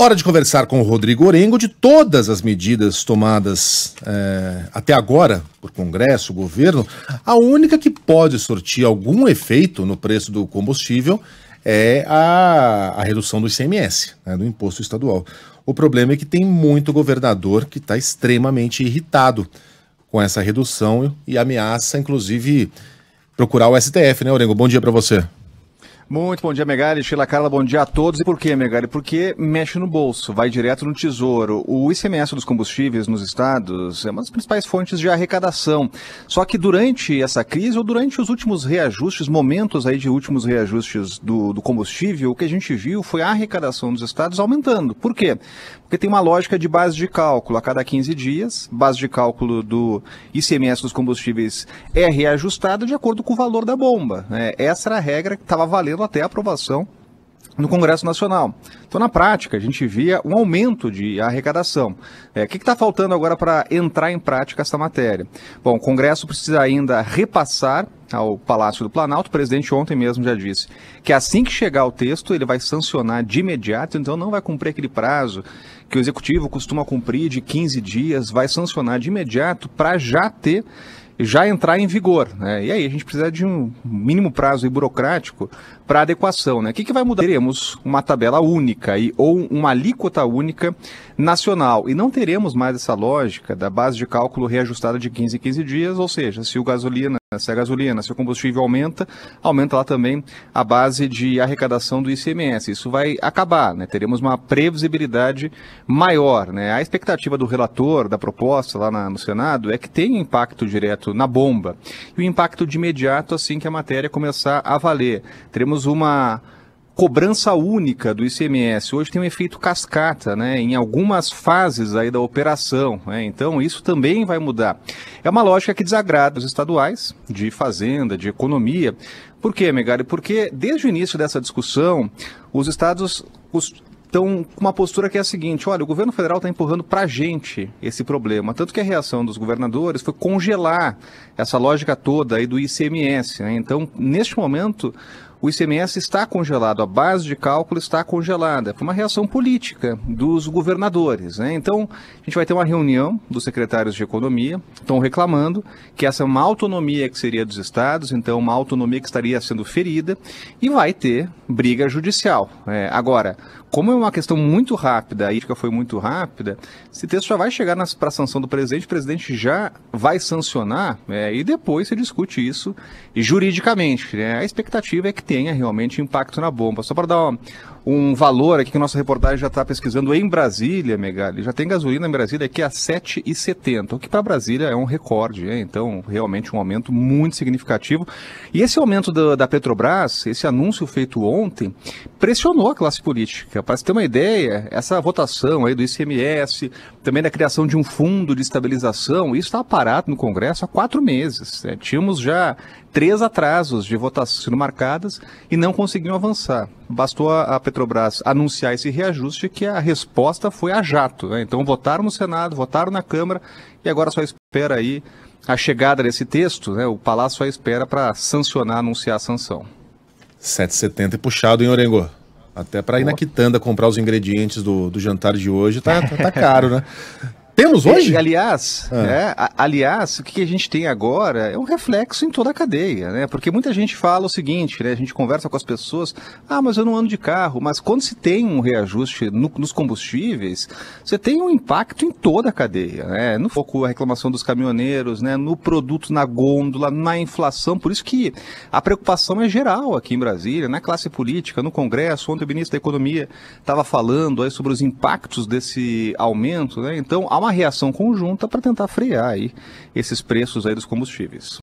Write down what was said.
Hora de conversar com o Rodrigo Orengo de todas as medidas tomadas é, até agora por Congresso, governo. A única que pode sortir algum efeito no preço do combustível é a, a redução do ICMS, né, do imposto estadual. O problema é que tem muito governador que está extremamente irritado com essa redução e ameaça, inclusive, procurar o STF, né, Orengo? Bom dia para você. Muito bom dia, Megali. Sheila Carla, bom dia a todos. E por que, Megali? Porque mexe no bolso, vai direto no tesouro. O ICMS dos combustíveis nos estados é uma das principais fontes de arrecadação. Só que durante essa crise, ou durante os últimos reajustes, momentos aí de últimos reajustes do, do combustível, o que a gente viu foi a arrecadação dos estados aumentando. Por quê? Porque tem uma lógica de base de cálculo. A cada 15 dias, base de cálculo do ICMS dos combustíveis é reajustada de acordo com o valor da bomba. Né? Essa era a regra que estava valendo até a aprovação no Congresso Nacional. Então, na prática, a gente via um aumento de arrecadação. É, o que está faltando agora para entrar em prática essa matéria? Bom, o Congresso precisa ainda repassar ao Palácio do Planalto. O presidente ontem mesmo já disse que assim que chegar o texto, ele vai sancionar de imediato, então não vai cumprir aquele prazo que o executivo costuma cumprir de 15 dias, vai sancionar de imediato para já ter já entrar em vigor. Né? E aí a gente precisa de um mínimo prazo burocrático para adequação. Né? O que, que vai mudar? Teremos uma tabela única e, ou uma alíquota única nacional. E não teremos mais essa lógica da base de cálculo reajustada de 15 em 15 dias, ou seja, se o gasolina, se a gasolina, se o combustível aumenta, aumenta lá também a base de arrecadação do ICMS. Isso vai acabar, né? teremos uma previsibilidade maior. Né? A expectativa do relator da proposta lá na, no Senado é que tenha impacto direto na bomba e o impacto de imediato assim que a matéria começar a valer. Teremos uma cobrança única do ICMS. Hoje tem um efeito cascata, né, em algumas fases aí da operação. Né? Então isso também vai mudar. É uma lógica que desagrada os estaduais de fazenda, de economia. Por quê, Megali? Porque desde o início dessa discussão, os estados os estão com uma postura que é a seguinte: olha, o governo federal está empurrando para a gente esse problema. Tanto que a reação dos governadores foi congelar essa lógica toda aí do ICMS. Né? Então, neste momento, o ICMS está congelado, a base de cálculo está congelada. Foi uma reação política dos governadores. Né? Então, a gente vai ter uma reunião dos secretários de economia, estão reclamando que essa é uma autonomia que seria dos estados, então uma autonomia que estaria sendo ferida, e vai ter briga judicial. É, agora, como é uma questão muito rápida, a crítica foi muito rápida, esse texto já vai chegar para a sanção do presidente, o presidente já vai sancionar, é, e depois se discute isso juridicamente. Né? A expectativa é que tenha realmente impacto na bomba. Só para dar uma, um valor aqui que nossa reportagem já está pesquisando em Brasília, Megali. Já tem gasolina em Brasília aqui a 7,70, o que para Brasília é um recorde, hein? então realmente um aumento muito significativo. E esse aumento da, da Petrobras, esse anúncio feito ontem, pressionou a classe política. Para se ter uma ideia, essa votação aí do ICMS, também da criação de um fundo de estabilização, isso está parado no Congresso há quatro meses. Né? Tínhamos já três atrasos de votação sendo marcadas e não conseguiam avançar. Bastou a, a Petrobras Petrobras anunciar esse reajuste que a resposta foi a jato. Né? Então votaram no Senado, votaram na Câmara e agora só espera aí a chegada desse texto, né? o Palácio só espera para sancionar, anunciar a sanção. 7,70 e puxado em Orengo. Até para ir na quitanda comprar os ingredientes do, do jantar de hoje, tá, tá, tá caro, né? Temos hoje? E, aliás, ah. é, a, aliás, o que a gente tem agora é um reflexo em toda a cadeia, né? Porque muita gente fala o seguinte, né? A gente conversa com as pessoas, ah, mas eu não ando de carro. Mas quando se tem um reajuste no, nos combustíveis, você tem um impacto em toda a cadeia, né? No foco, a reclamação dos caminhoneiros, né? No produto, na gôndola, na inflação. Por isso que a preocupação é geral aqui em Brasília, na classe política, no Congresso. Ontem o ministro da Economia estava falando aí sobre os impactos desse aumento, né? Então, há uma uma reação conjunta para tentar frear aí esses preços aí dos combustíveis.